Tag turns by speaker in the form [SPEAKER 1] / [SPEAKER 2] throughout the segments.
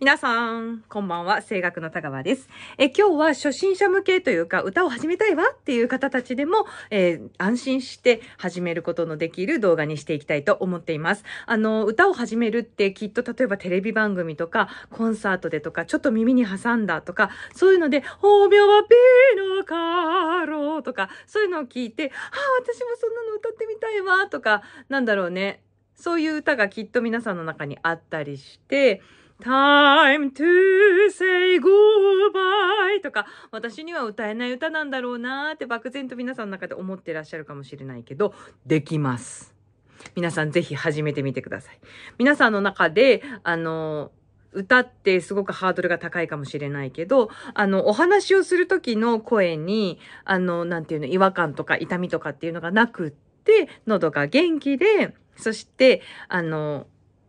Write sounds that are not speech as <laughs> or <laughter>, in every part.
[SPEAKER 1] 皆さん、こんばんは。声楽の田川です。え、今日は初心者向けというか、歌を始めたいわっていう方たちでも、えー、安心して始めることのできる動画にしていきたいと思っています。あの、歌を始めるってきっと例えばテレビ番組とか、コンサートでとか、ちょっと耳に挟んだとか、そういうので、お名はピーノカーローとか、そういうのを聞いて、あ、私もそんなの歌ってみたいわとか、なんだろうね。そういう歌がきっと皆さんの中にあったりして、time to say goodbye とか、私には歌えない歌なんだろうなーって漠然と皆さんの中で思ってらっしゃるかもしれないけど、できます。皆さんぜひ始めてみてください。皆さんの中で、あの、歌ってすごくハードルが高いかもしれないけど、あの、お話をする時の声に、あの、なんていうの、違和感とか痛みとかっていうのがなくって、喉が元気で、そして、あの、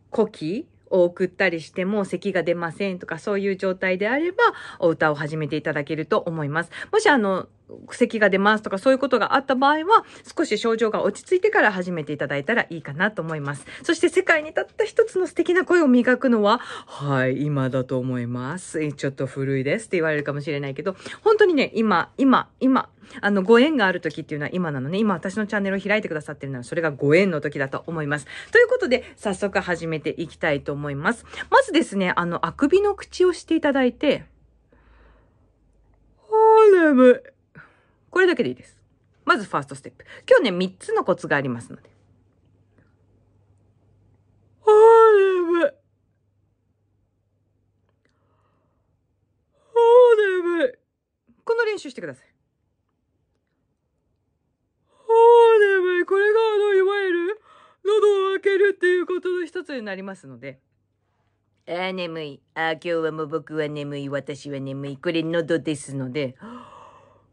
[SPEAKER 1] 呼気を送ったりしても咳が出ませんとかそういう状態であればお歌を始めていただけると思います。もしあの、咳が出ますとかそういうことがあった場合は、少し症状が落ち着いてから始めていただいたらいいかなと思います。そして世界にたった一つの素敵な声を磨くのは、はい、今だと思います。ちょっと古いですって言われるかもしれないけど、本当にね、今、今、今、あの、ご縁がある時っていうのは今なのね、今私のチャンネルを開いてくださってるのはそれがご縁の時だと思います。ということで、早速始めていきたいと思います。まずですね、あの、あくびの口をしていただいて、あー眠これだけでいいです。まずファーストステップ。今日ね、3つのコツがありますので。あ眠い。あ眠い。この練習してください。あ眠い。これがあの、いわゆる、喉を開けるっていうことの一つになりますので。ああ、眠い。ああ、今日はもう僕は眠い。私は眠い。これ喉ですので。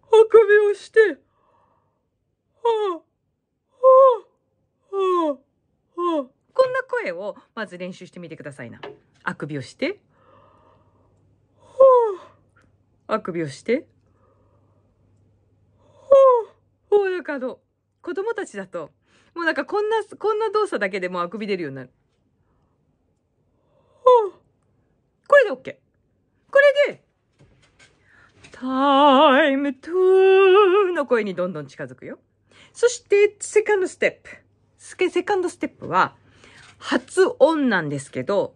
[SPEAKER 1] あくびをして、はあ、はあ、はあ、はあ。こんな声をまず練習してみてくださいな。あくびをして、はあ、あくびをして、はあ、ほうなかあ子供たちだと、もうなんかこんな、こんな動作だけでもあくび出るようになる。はあ、これで OK。これで、time to の声にどんどん近づくよ。そして、セカンドステップ。スケ、セカンドステップは、発音なんですけど、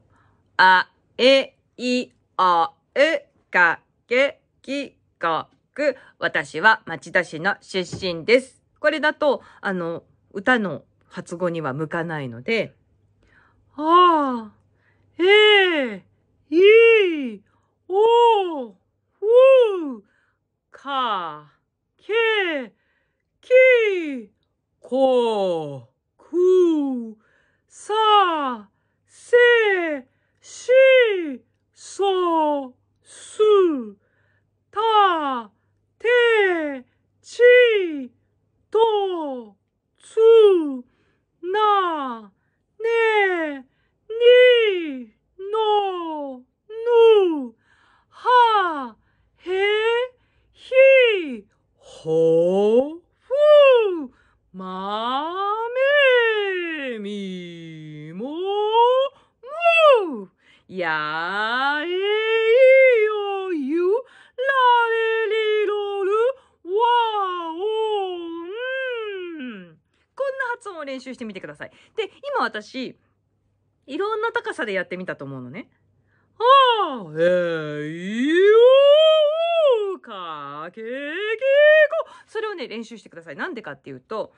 [SPEAKER 1] あ、え、い、あ、う、か、け、き、か、く、私は町田市の出身です。これだと、あの、歌の発語には向かないので、あ、えー、ちとつなねにのぬはへひほふまめみもむー練習してみてください。で、今私、いろんな高さでやってみたと思うのね。はあ、えー、よーかけきこそれをね、練習してください。なんでかっていうと、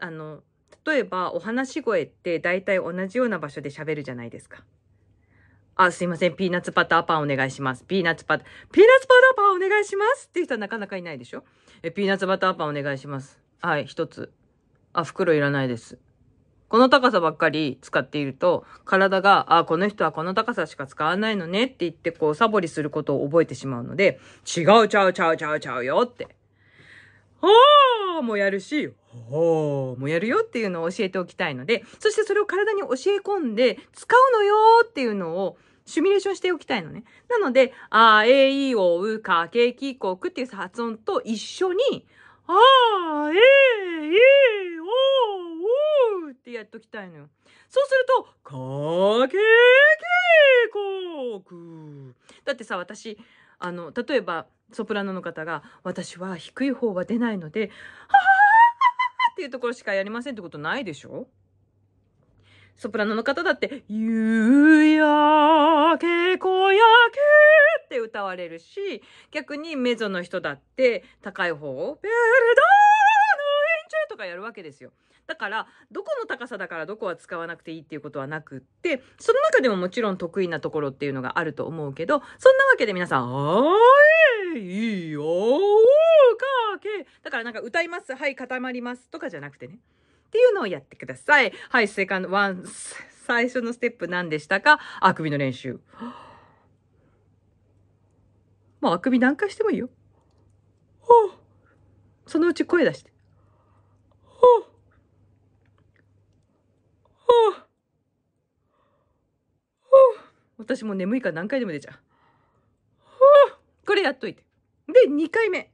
[SPEAKER 1] あの、例えばお話し声って大体同じような場所で喋るじゃないですか。あ、すいません。ピーナッツパターパンお願いします。ピーナッツパター、ピーナッツバターパンお願いしますっていう人はなかなかいないでしょえ、ピーナッツバターパンお願いします。はい、一つ。あ、袋いらないです。この高さばっかり使っていると、体が、あ、この人はこの高さしか使わないのねって言って、こう、サボりすることを覚えてしまうので、違うちゃうちゃうちゃうちゃうよって。はーもやるし、ほーもやるよっていうのを教えておきたいので、そしてそれを体に教え込んで、使うのよーっていうのを、シミュレーションしておきたいのね。なので、あ、え、い、お、う、か、け、き、こ、くっていう発音と一緒に、あー、えー、えー、おー、おーってやっときたいのよ。そうすると、かけけこく。だってさ、私、あの、例えば、ソプラノの方が、私は低い方は出ないので、はははははっていうところしかやりませんってことないでしょソプラノの方だって、夕焼け小焼けって歌われるし、逆にメゾの人だって高い方を、ペルドとかやるわけですよ。だから、どこの高さだからどこは使わなくていいっていうことはなくって、その中でももちろん得意なところっていうのがあると思うけど、そんなわけで皆さん、あーいいよかけ。だからなんか歌います、はい、固まりますとかじゃなくてね。っていうのをやってください。はい、セカンド、ワン、最初のステップ何でしたかあくびの練習。もうあくび何回してもいいよ。ほう。そのうち声出して。ほう。ほう。ほう。私も眠いから何回でも出ちゃう。ほう。これやっといて。で、2回目。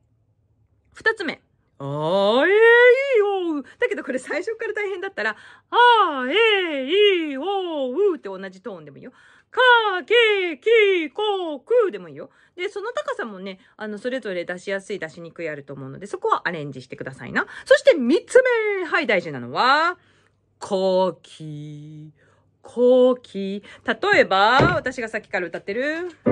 [SPEAKER 1] 2つ目。あー、えー、いいよだけどこれ最初から大変だったら、あー、えー、いいおううって同じトーンでもいいよ。か、け、き、こ、くでもいいよ。で、その高さもね、あの、それぞれ出しやすい、出しにくいあると思うので、そこはアレンジしてくださいな。そして3つ目はい、大事なのは、こき、こき。例えば、私がさっきから歌ってる、こ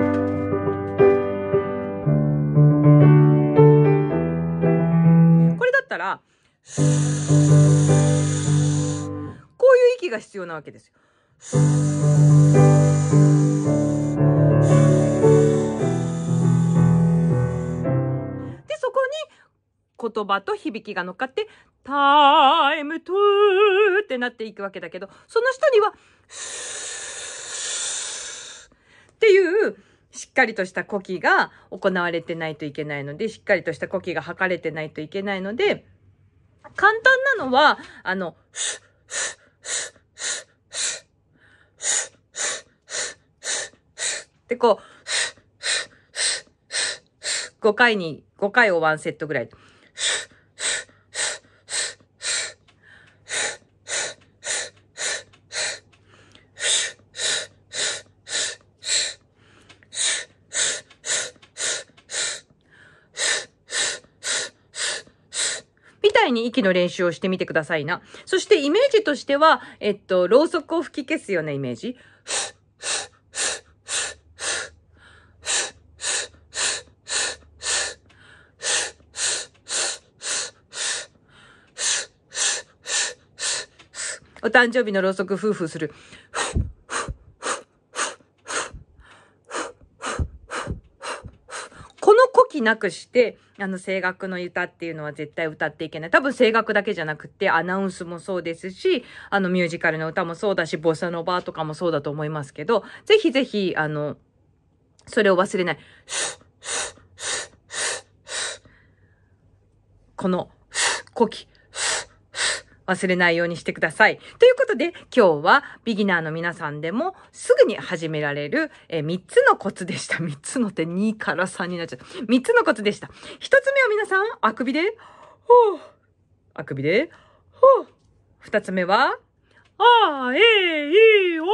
[SPEAKER 1] れだったら、こういう息が必要なわけですよ。言葉と響きが乗っかって、タイムトゥーってなっていくわけだけど、その下には、っていう、しっかりとした呼気が行われてないといけないので、しっかりとした呼気が吐かれてないといけないので、簡単なのは、あの、でこう、5回に、5回を1セットぐらい。たいに息の練習をしてみてくださいな。そしてイメージとしては、えっと、ろうそくを吹き消すようなイメージ。お誕生日のろうそく夫婦する。この呼気なくして、あの声楽の歌っていうのは絶対歌っていけない。多分声楽だけじゃなくて、アナウンスもそうですし、あのミュージカルの歌もそうだし、ボサノバとかもそうだと思いますけど、ぜひぜひ、あの、それを忘れない。この、呼気。忘れないようにしてください。ということで、今日はビギナーの皆さんでもすぐに始められる、え3つのコツでした。3 <laughs> つのって2から3になっちゃった。3つのコツでした。1つ目は皆さん、あくびで、ほう。あくびで、ほう。2つ目は、あ、え、い、お、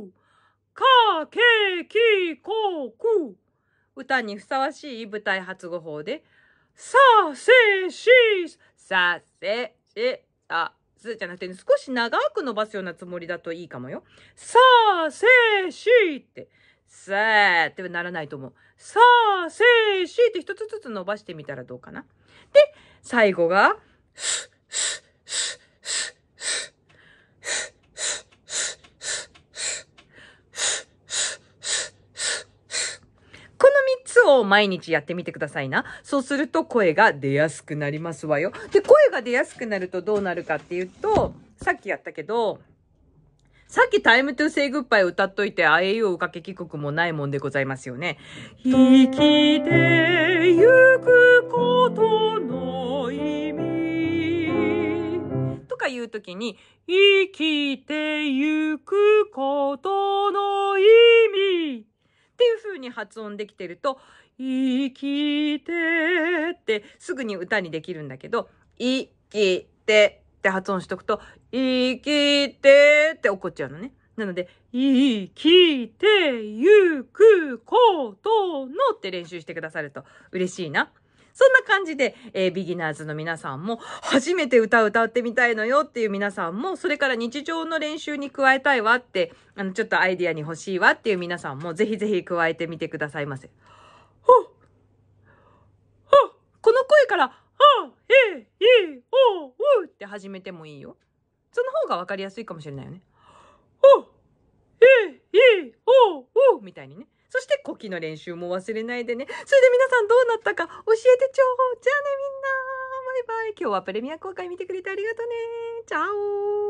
[SPEAKER 1] う。か、け、き、こ、く。歌にふさわしい舞台発語法で、さ、せ、し、さ、せ、し。た。すじゃなくて、ね、少し長く伸ばすようなつもりだといいかもよ。さあ、せーしーって。さーってならないと思う。さあ、せーしーって一つずつ伸ばしてみたらどうかな。で、最後が、す、す、を毎日やってみてくださいな。そうすると声が出やすくなりますわよ。で、声が出やすくなるとどうなるかっていうと、さっきやったけど、さっきタイムトゥーセイグッバイ歌っといて、あえいうおかけ帰国もないもんでございますよね。生きてゆくことの意味とかいうときに、生きてゆく発音できてると、生きてってすぐに歌にできるんだけど、生きてって発音しとくと、生きてって怒っちゃうのね。なので、生きてゆくことのって練習してくださると嬉しいな。そんな感じで、えー、ビギナーズの皆さんも、初めて歌歌ってみたいのよっていう皆さんも、それから日常の練習に加えたいわって、あの、ちょっとアイディアに欲しいわっていう皆さんも、ぜひぜひ加えてみてくださいませ。ほっほっこの声から、はえい、い、おう、うって始めてもいいよ。その方がわかりやすいかもしれないよね。ほっえい、い、おう、うみたいにね。そして、呼気の練習も忘れないでね。それで皆さんどうなったか教えてちょうじゃあね、みんなバイバイ今日はプレミア公開見てくれてありがとうねチャオ